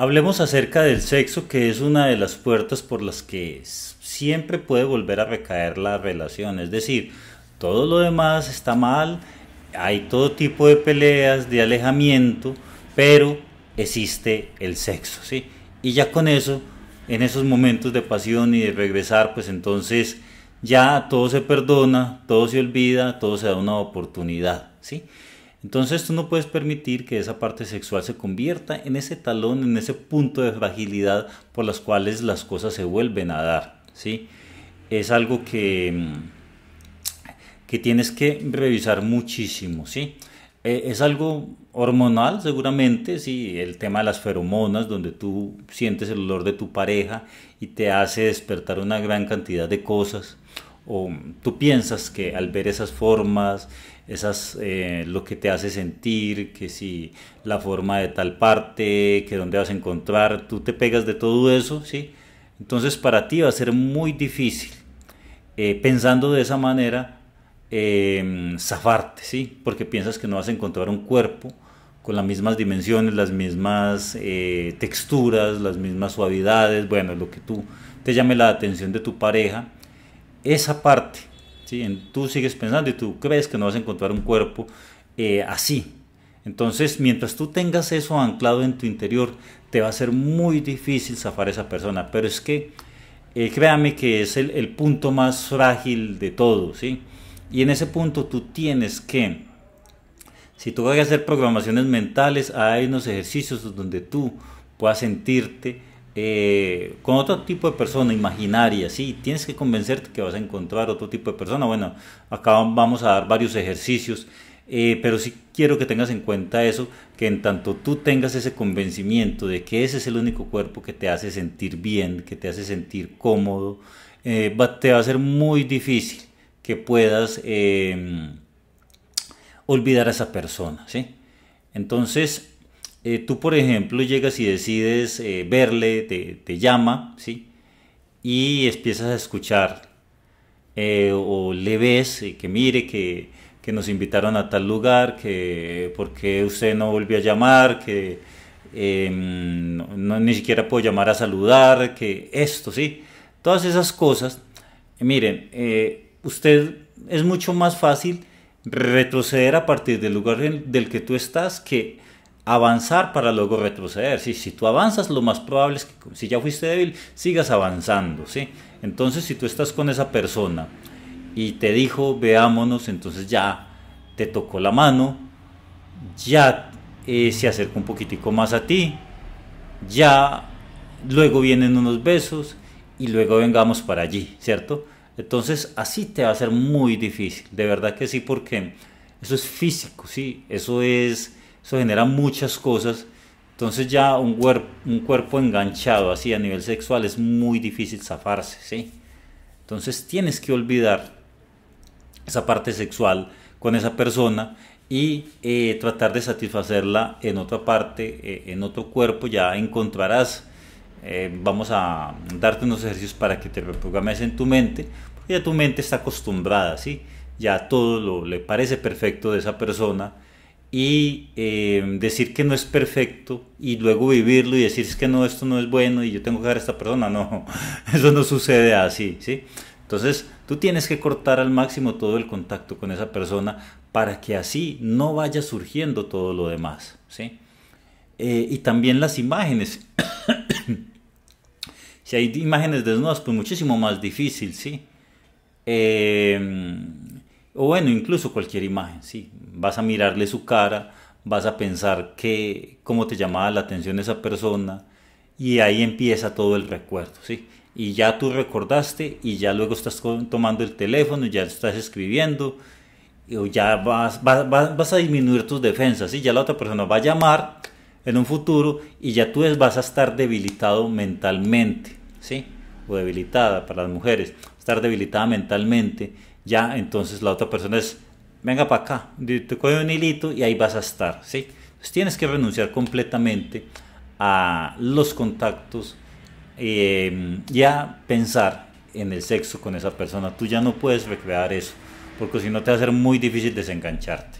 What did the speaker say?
Hablemos acerca del sexo, que es una de las puertas por las que siempre puede volver a recaer la relación. Es decir, todo lo demás está mal, hay todo tipo de peleas, de alejamiento, pero existe el sexo, ¿sí? Y ya con eso, en esos momentos de pasión y de regresar, pues entonces ya todo se perdona, todo se olvida, todo se da una oportunidad, ¿sí? Entonces tú no puedes permitir que esa parte sexual se convierta en ese talón, en ese punto de fragilidad por las cuales las cosas se vuelven a dar. ¿sí? Es algo que, que tienes que revisar muchísimo. ¿sí? E, es algo hormonal seguramente, ¿sí? el tema de las feromonas, donde tú sientes el olor de tu pareja y te hace despertar una gran cantidad de cosas. O tú piensas que al ver esas formas, esas, eh, lo que te hace sentir, que si la forma de tal parte, que dónde vas a encontrar, tú te pegas de todo eso, ¿sí? Entonces para ti va a ser muy difícil, eh, pensando de esa manera, em, zafarte, ¿sí? Porque piensas que no vas a encontrar un cuerpo con las mismas dimensiones, las mismas eh, texturas, las mismas suavidades, bueno, lo que tú te llame la atención de tu pareja, esa parte tú sigues pensando y tú crees que no vas a encontrar un cuerpo eh, así. Entonces, mientras tú tengas eso anclado en tu interior, te va a ser muy difícil zafar a esa persona. Pero es que, eh, créame que es el, punto más frágil de todo, ¿sí? Y en ese punto tú tienes que, si tú vas a hacer programaciones mentales, hay unos ejercicios donde tú puedas sentirte eh, con otro tipo de persona imaginaria, ¿sí? Tienes que convencerte que vas a encontrar otro tipo de persona. Bueno, acá vamos a dar varios ejercicios, eh, pero sí quiero que tengas en cuenta eso, que en tanto tú tengas ese convencimiento de que ese es el único cuerpo que te hace sentir bien, que te hace sentir cómodo, eh, te va a ser muy difícil que puedas olvidar a esa persona, ¿sí? Entonces, eh, tú, por ejemplo, llegas y decides eh, verle, te, llama, ¿sí? Y empiezas a escuchar. Eh, o le ves que mire que, que, nos invitaron a tal lugar, que porque usted no volvió a llamar, que em, ni siquiera puedo llamar a saludar, que esto, ¿sí? Todas esas cosas. Miren, usted es mucho más fácil retroceder a partir del lugar del que tú estás que avanzar para luego retroceder. Si tú avanzas, lo más probable es que si ya fuiste débil, sigas avanzando. ¿sí? Entonces, si tú estás con esa persona y te dijo, veámonos, entonces ya te tocó la mano, ya eh, se acercó un poquitico más a ti, ya luego vienen unos besos y luego vengamos para allí, ¿cierto? Entonces así te va a ser muy difícil, de verdad que sí, porque eso es físico, sí, eso es eso genera muchas cosas. Entonces ya un, un cuerpo enganchado así a nivel sexual es muy difícil zafarse, ¿sí? Entonces tienes que olvidar esa parte sexual con esa persona y eh, tratar de satisfacerla en otra parte, eh, en otro cuerpo, ya encontrarás. Eh, vamos a darte unos ejercicios para que te reprogrames en tu mente, porque ya tu mente está acostumbrada, ¿sí? Ya todo le parece perfecto de esa persona y eh, decir que no es perfecto y luego vivirlo y decir es que no, esto no es bueno y yo tengo que dar a esta persona. No, eso no sucede así, ¿sí? Entonces, tú tienes que cortar al máximo todo el contacto con esa persona para que así no vaya surgiendo todo lo demás, ¿sí? Eh, y también las imágenes. si hay imágenes desnudas, pues muchísimo más difícil, ¿sí? Eh, o bueno, incluso cualquier imagen, sí. Vas a mirarle su cara, vas a pensar que cómo te llamaba la atención esa persona y ahí empieza todo el recuerdo, sí. Y ya tú recordaste y ya luego estás tomando el teléfono, ya estás escribiendo, y ya vas, vas, a disminuir tus defensas, sí. Ya la otra persona va a llamar en un futuro y ya tú vas a estar debilitado mentalmente, sí. O debilitada para las mujeres, estar debilitada mentalmente ya entonces la otra persona es, venga para acá, te coge un hilito y ahí vas a estar, ¿sí? tienes que renunciar completamente a los contactos em, y a pensar en el sexo con esa persona. Tú ya no puedes recrear eso, porque si no te va a ser muy difícil desengancharte.